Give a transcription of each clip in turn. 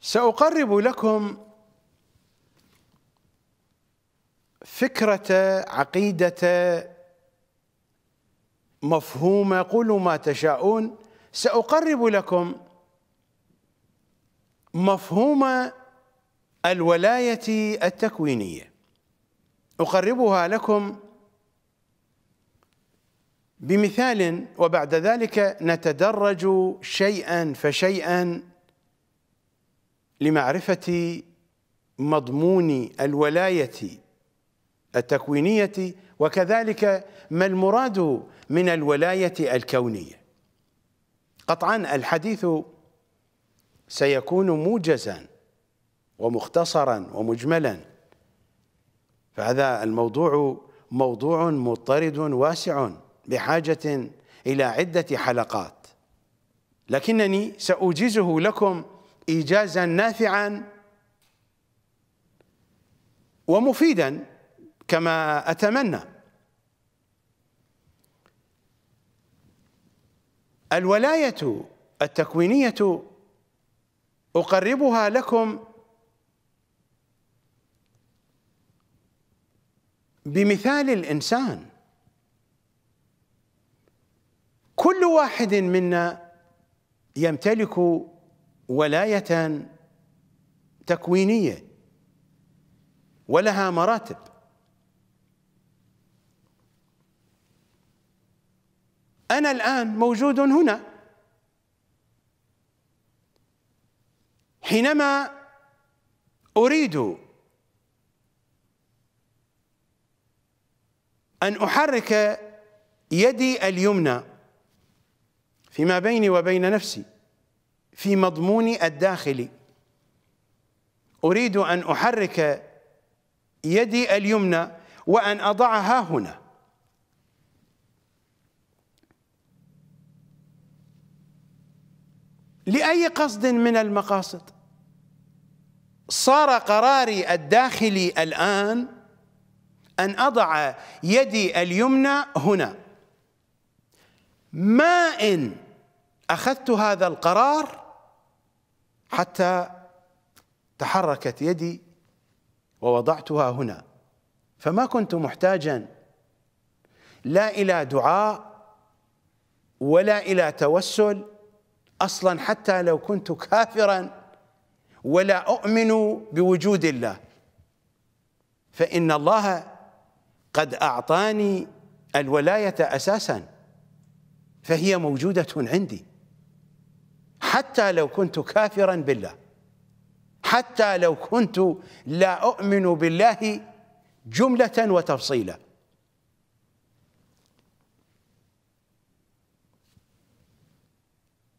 سأقرب لكم فكرة عقيدة مفهومة قولوا ما تشاءون سأقرب لكم مفهوم الولاية التكوينية أقربها لكم بمثال وبعد ذلك نتدرج شيئا فشيئا لمعرفة مضمون الولاية التكوينية وكذلك ما المراد من الولاية الكونية قطعا الحديث سيكون موجزا ومختصرا ومجملا فهذا الموضوع موضوع مضطرد واسع بحاجة إلى عدة حلقات لكنني سأوجزه لكم إيجازا نافعا ومفيدا كما أتمنى الولاية التكوينية أقربها لكم بمثال الإنسان كل واحد منا يمتلك ولاية تكوينية ولها مراتب أنا الآن موجود هنا حينما أريد أن أحرك يدي اليمنى فيما بيني وبين نفسي في مضموني الداخلي أريد أن أحرك يدي اليمنى وأن أضعها هنا لأي قصد من المقاصد صار قراري الداخلي الآن أن أضع يدي اليمنى هنا ما إن أخذت هذا القرار حتى تحركت يدي ووضعتها هنا فما كنت محتاجا لا الى دعاء ولا الى توسل اصلا حتى لو كنت كافرا ولا اؤمن بوجود الله فان الله قد اعطاني الولايه اساسا فهي موجوده عندي حتى لو كنت كافرا بالله حتى لو كنت لا أؤمن بالله جملة وتفصيلا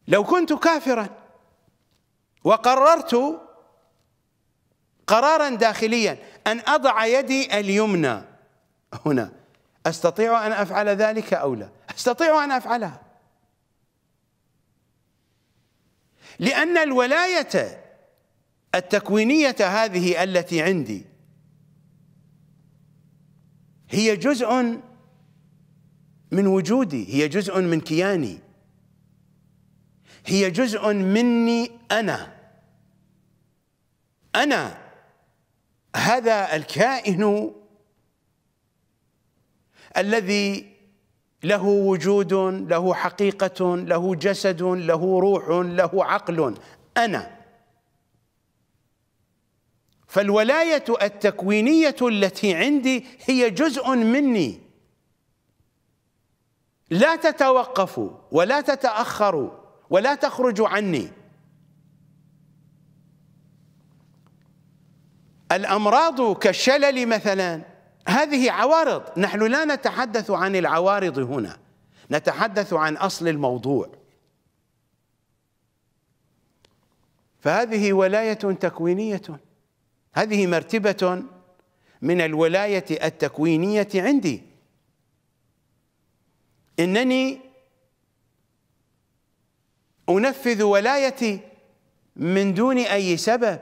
لو كنت كافرا وقررت قرارا داخليا أن أضع يدي اليمنى هنا أستطيع أن أفعل ذلك أو لا أستطيع أن أفعلها لأن الولاية التكوينية هذه التي عندي هي جزء من وجودي هي جزء من كياني هي جزء مني أنا أنا هذا الكائن الذي له وجود له حقيقه له جسد له روح له عقل انا فالولايه التكوينيه التي عندي هي جزء مني لا تتوقف ولا تتاخر ولا تخرج عني الامراض كالشلل مثلا هذه عوارض نحن لا نتحدث عن العوارض هنا نتحدث عن اصل الموضوع فهذه ولايه تكوينيه هذه مرتبه من الولايه التكوينيه عندي انني انفذ ولايتي من دون اي سبب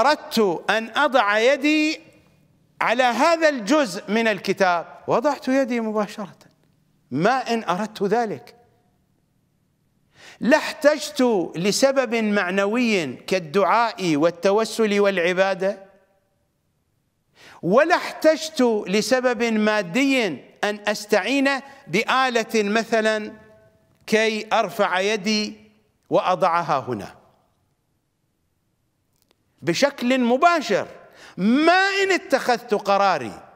اردت ان اضع يدي على هذا الجزء من الكتاب وضعت يدي مباشره ما ان اردت ذلك لا احتجت لسبب معنوي كالدعاء والتوسل والعباده ولا احتجت لسبب مادي ان استعين باله مثلا كي ارفع يدي واضعها هنا بشكل مباشر ما إن اتخذت قراري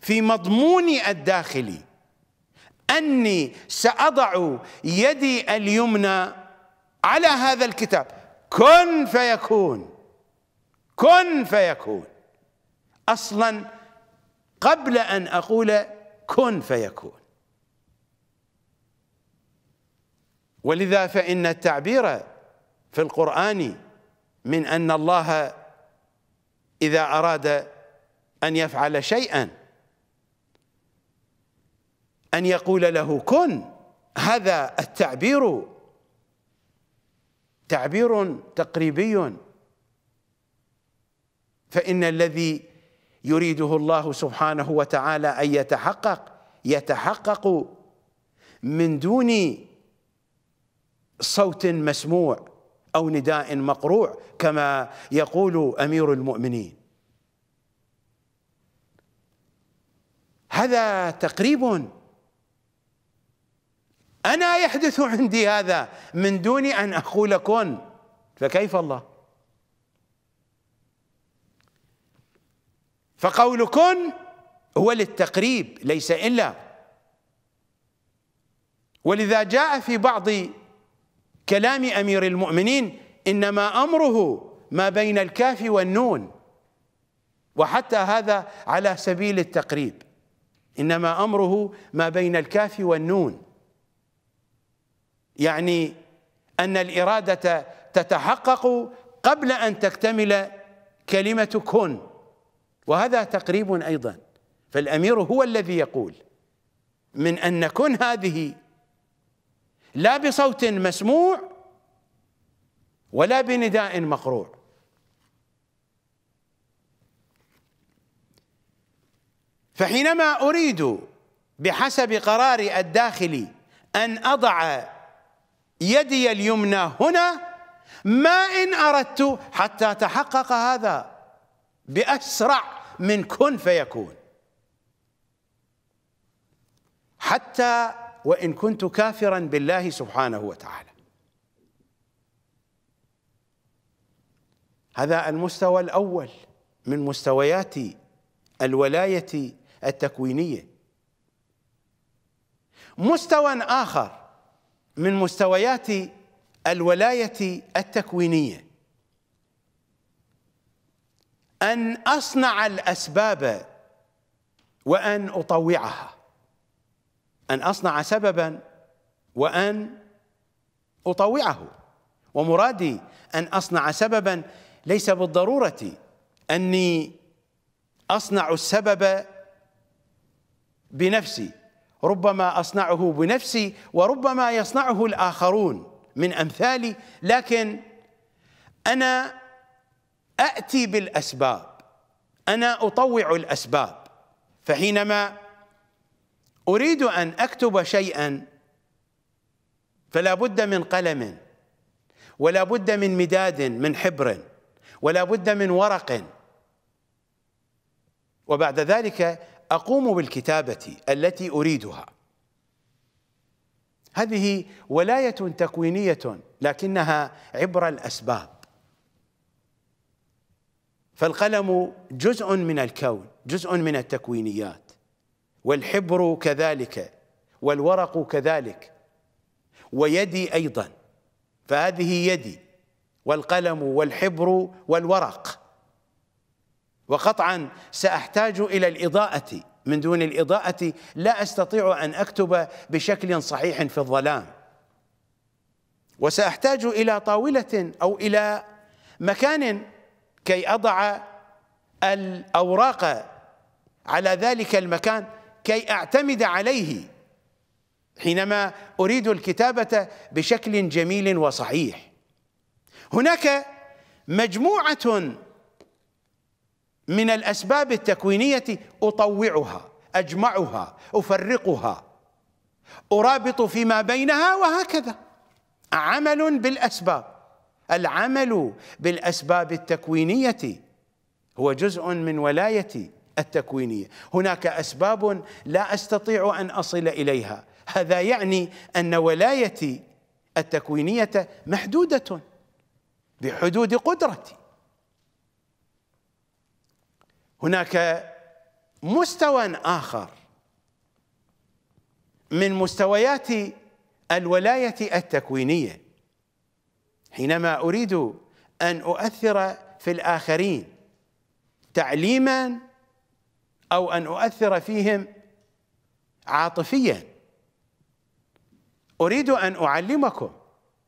في مضموني الداخلي أني سأضع يدي اليمنى على هذا الكتاب كن فيكون كن فيكون أصلا قبل أن أقول كن فيكون ولذا فإن التعبير في القرآن من أن الله إذا أراد أن يفعل شيئا أن يقول له كن هذا التعبير تعبير تقريبي فإن الذي يريده الله سبحانه وتعالى أن يتحقق يتحقق من دون صوت مسموع أو نداء مقروع كما يقول أمير المؤمنين هذا تقريب أنا يحدث عندي هذا من دون أن أقول كن فكيف الله فقول كن هو للتقريب ليس إلا ولذا جاء في بعض كلام أمير المؤمنين إنما أمره ما بين الكاف والنون وحتى هذا على سبيل التقريب إنما أمره ما بين الكاف والنون يعني أن الإرادة تتحقق قبل أن تكتمل كلمة كن وهذا تقريب أيضا فالأمير هو الذي يقول من أن كن هذه لا بصوت مسموع ولا بنداء مقروع فحينما اريد بحسب قراري الداخلي ان اضع يدي اليمنى هنا ما ان اردت حتى تحقق هذا باسرع من كن فيكون حتى وإن كنت كافرا بالله سبحانه وتعالى هذا المستوى الأول من مستويات الولاية التكوينية مستوى آخر من مستويات الولاية التكوينية أن أصنع الأسباب وأن أطوعها أن أصنع سببا وأن أطوعه ومرادي أن أصنع سببا ليس بالضرورة أني أصنع السبب بنفسي ربما أصنعه بنفسي وربما يصنعه الآخرون من أمثالي لكن أنا أأتي بالأسباب أنا أطوع الأسباب فحينما اريد ان اكتب شيئا فلا بد من قلم ولا بد من مداد من حبر ولا بد من ورق وبعد ذلك اقوم بالكتابه التي اريدها هذه ولايه تكوينيه لكنها عبر الاسباب فالقلم جزء من الكون جزء من التكوينيات والحبر كذلك والورق كذلك ويدي أيضا فهذه يدي والقلم والحبر والورق وقطعا سأحتاج إلى الإضاءة من دون الإضاءة لا أستطيع أن أكتب بشكل صحيح في الظلام وسأحتاج إلى طاولة أو إلى مكان كي أضع الأوراق على ذلك المكان كي اعتمد عليه حينما اريد الكتابه بشكل جميل وصحيح هناك مجموعه من الاسباب التكوينيه اطوعها اجمعها افرقها ارابط فيما بينها وهكذا عمل بالاسباب العمل بالاسباب التكوينيه هو جزء من ولايتي التكوينيه هناك اسباب لا استطيع ان اصل اليها هذا يعني ان ولايتي التكوينيه محدوده بحدود قدرتي هناك مستوى اخر من مستويات الولايه التكوينيه حينما اريد ان اؤثر في الاخرين تعليما أو أن أؤثر فيهم عاطفيا أريد أن أعلمكم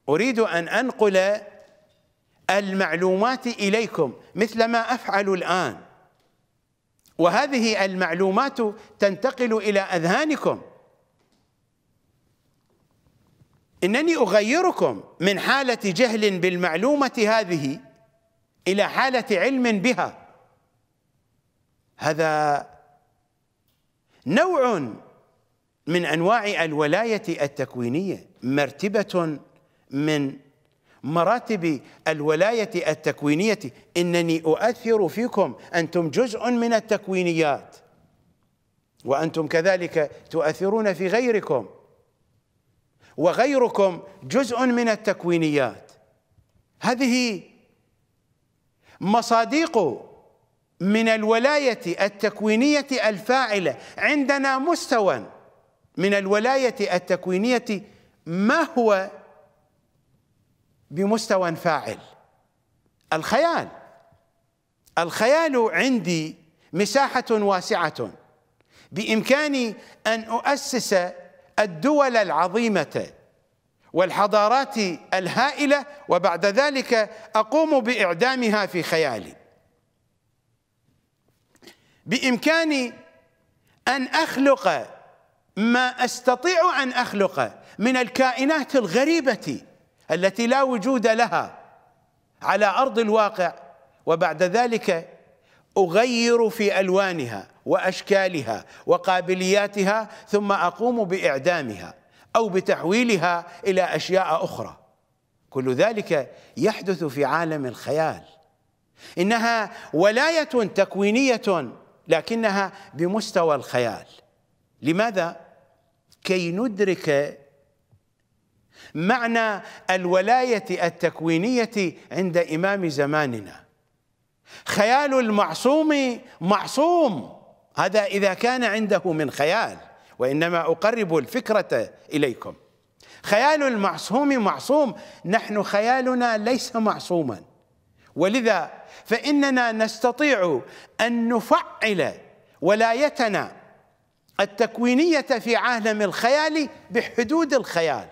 أريد أن أنقل المعلومات إليكم مثل ما أفعل الآن وهذه المعلومات تنتقل إلى أذهانكم إنني أغيركم من حالة جهل بالمعلومة هذه إلى حالة علم بها هذا نوع من انواع الولايه التكوينيه مرتبه من مراتب الولايه التكوينيه انني اؤثر فيكم انتم جزء من التكوينيات وانتم كذلك تؤثرون في غيركم وغيركم جزء من التكوينيات هذه مصادق من الولاية التكوينية الفاعلة عندنا مستوى من الولاية التكوينية ما هو بمستوى فاعل الخيال الخيال عندي مساحة واسعة بإمكاني أن أؤسس الدول العظيمة والحضارات الهائلة وبعد ذلك أقوم بإعدامها في خيالي بإمكاني أن أخلق ما أستطيع أن اخلق من الكائنات الغريبة التي لا وجود لها على أرض الواقع وبعد ذلك أغير في ألوانها وأشكالها وقابلياتها ثم أقوم بإعدامها أو بتحويلها إلى أشياء أخرى كل ذلك يحدث في عالم الخيال إنها ولاية تكوينية لكنها بمستوى الخيال لماذا كي ندرك معنى الولايه التكوينيه عند امام زماننا خيال المعصوم معصوم هذا اذا كان عنده من خيال وانما اقرب الفكره اليكم خيال المعصوم معصوم نحن خيالنا ليس معصوما ولذا فإننا نستطيع أن نفعل ولايتنا التكوينية في عالم الخيال بحدود الخيال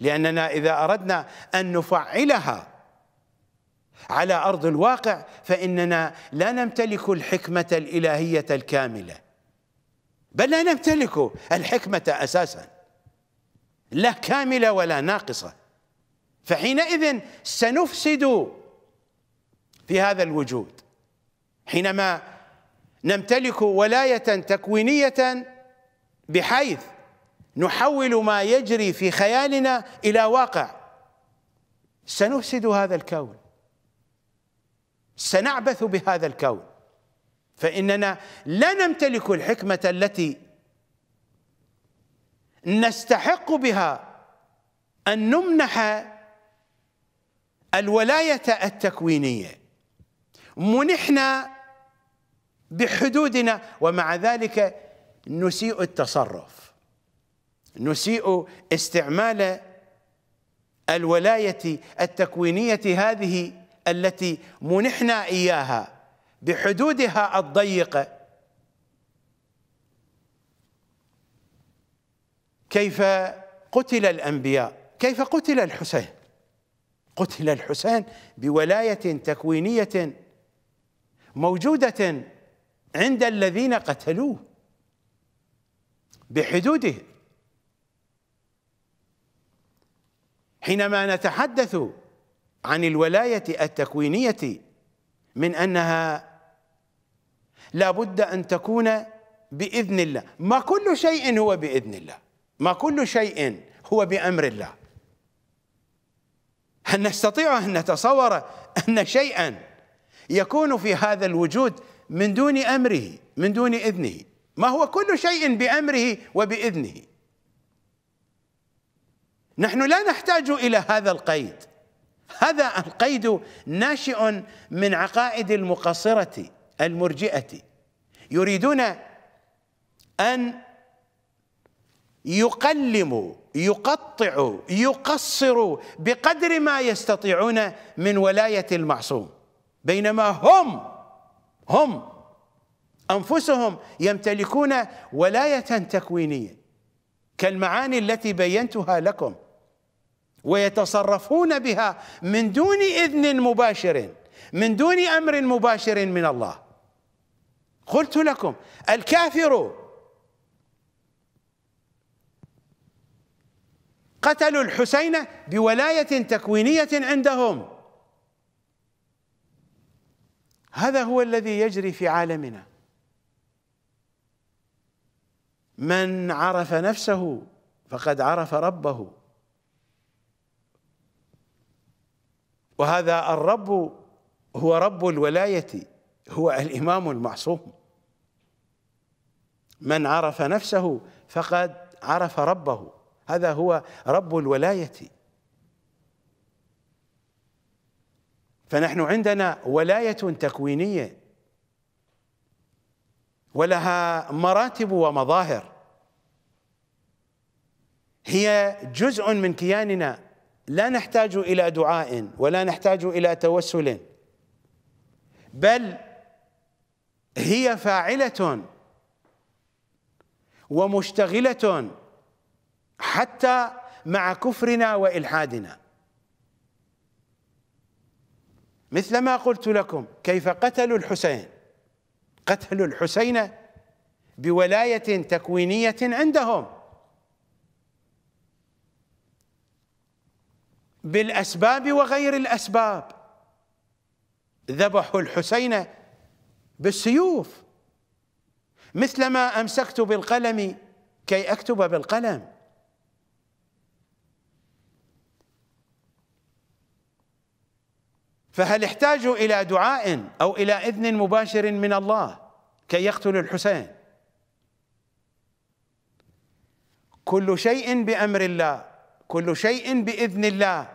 لأننا إذا أردنا أن نفعلها على أرض الواقع فإننا لا نمتلك الحكمة الإلهية الكاملة بل لا نمتلك الحكمة أساسا لا كاملة ولا ناقصة فحينئذ سنفسد في هذا الوجود حينما نمتلك ولايه تكوينيه بحيث نحول ما يجري في خيالنا الى واقع سنفسد هذا الكون سنعبث بهذا الكون فاننا لا نمتلك الحكمه التي نستحق بها ان نمنح الولايه التكوينيه منحنا بحدودنا ومع ذلك نسيء التصرف نسيء استعمال الولاية التكوينية هذه التي منحنا إياها بحدودها الضيقة كيف قتل الأنبياء كيف قتل الحسين قتل الحسين بولاية تكوينية موجودة عند الذين قتلوه بحدوده حينما نتحدث عن الولاية التكوينية من أنها لابد أن تكون بإذن الله ما كل شيء هو بإذن الله ما كل شيء هو بأمر الله هل نستطيع أن نتصور أن شيئا يكون في هذا الوجود من دون امره من دون اذنه ما هو كل شيء بامره وباذنه نحن لا نحتاج الى هذا القيد هذا القيد ناشئ من عقائد المقصره المرجئه يريدون ان يقلموا يقطعوا يقصروا بقدر ما يستطيعون من ولايه المعصوم بينما هم هم انفسهم يمتلكون ولايه تكوينيه كالمعاني التي بينتها لكم ويتصرفون بها من دون اذن مباشر من دون امر مباشر من الله قلت لكم الكافر قتلوا الحسين بولايه تكوينيه عندهم هذا هو الذي يجري في عالمنا من عرف نفسه فقد عرف ربه وهذا الرب هو رب الولايه هو الامام المعصوم من عرف نفسه فقد عرف ربه هذا هو رب الولايه فنحن عندنا ولاية تكوينية ولها مراتب ومظاهر هي جزء من كياننا لا نحتاج إلى دعاء ولا نحتاج إلى توسل بل هي فاعلة ومشتغلة حتى مع كفرنا وإلحادنا مثلما قلت لكم كيف قتلوا الحسين قتلوا الحسين بولاية تكوينية عندهم بالأسباب وغير الأسباب ذبحوا الحسين بالسيوف مثلما أمسكت بالقلم كي أكتب بالقلم فهل احتاجوا إلى دعاء أو إلى إذن مباشر من الله كي يقتلوا الحسين كل شيء بأمر الله كل شيء بإذن الله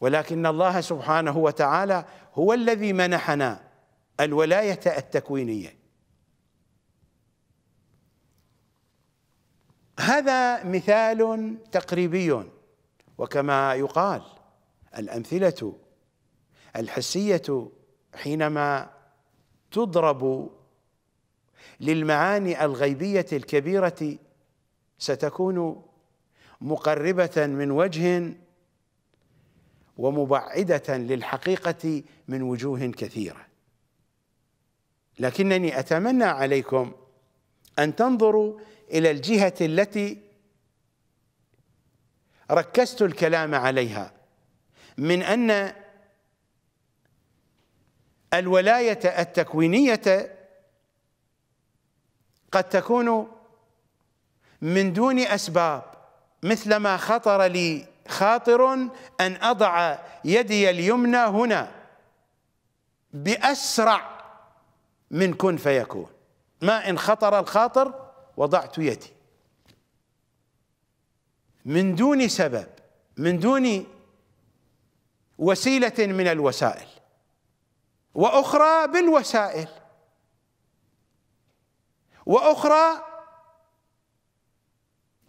ولكن الله سبحانه وتعالى هو الذي منحنا الولاية التكوينية هذا مثال تقريبي وكما يقال الأمثلة الحسيه حينما تضرب للمعاني الغيبيه الكبيره ستكون مقربه من وجه ومبعده للحقيقه من وجوه كثيره لكنني اتمنى عليكم ان تنظروا الى الجهه التي ركزت الكلام عليها من ان الولاية التكوينية قد تكون من دون أسباب مثلما خطر لي خاطر أن أضع يدي اليمنى هنا بأسرع من كن فيكون ما إن خطر الخاطر وضعت يدي من دون سبب من دون وسيلة من الوسائل واخرى بالوسائل واخرى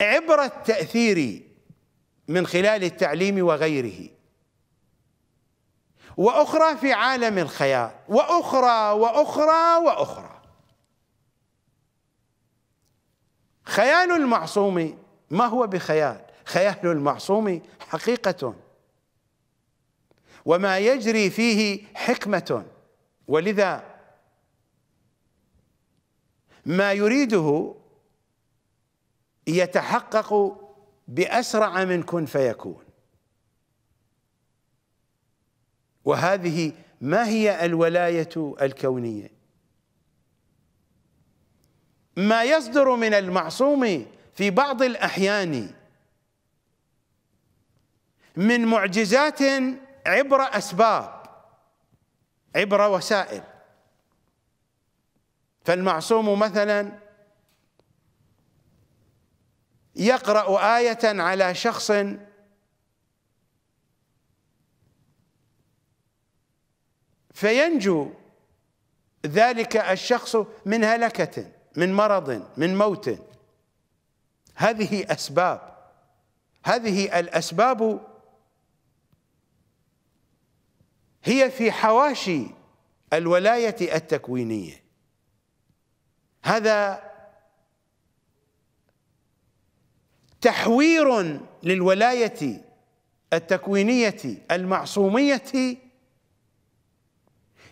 عبر التاثير من خلال التعليم وغيره واخرى في عالم الخيال واخرى واخرى واخرى خيال المعصوم ما هو بخيال خيال المعصوم حقيقه وما يجري فيه حكمة ولذا ما يريده يتحقق بأسرع من كن فيكون وهذه ما هي الولاية الكونية ما يصدر من المعصوم في بعض الأحيان من معجزات عبر أسباب عبر وسائل فالمعصوم مثلا يقرأ آية على شخص فينجو ذلك الشخص من هلكة من مرض من موت هذه أسباب هذه الأسباب هي في حواشي الولاية التكوينية هذا تحوير للولاية التكوينية المعصومية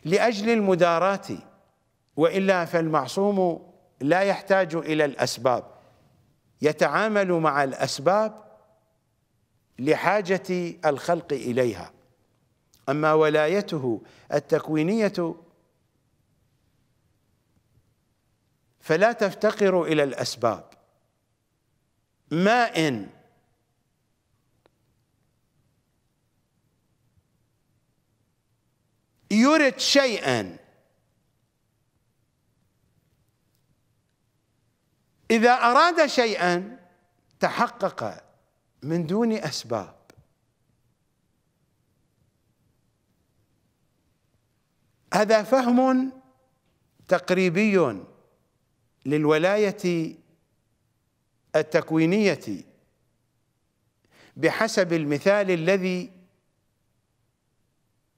لأجل المداراة وإلا فالمعصوم لا يحتاج إلى الأسباب يتعامل مع الأسباب لحاجة الخلق إليها أما ولايته التكوينية فلا تفتقر إلى الأسباب ما إن يرد شيئا إذا أراد شيئا تحقق من دون أسباب هذا فهم تقريبي للولاية التكوينية بحسب المثال الذي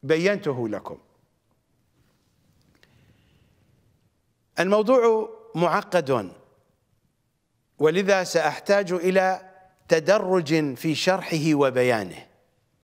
بينته لكم الموضوع معقد ولذا سأحتاج إلى تدرج في شرحه وبيانه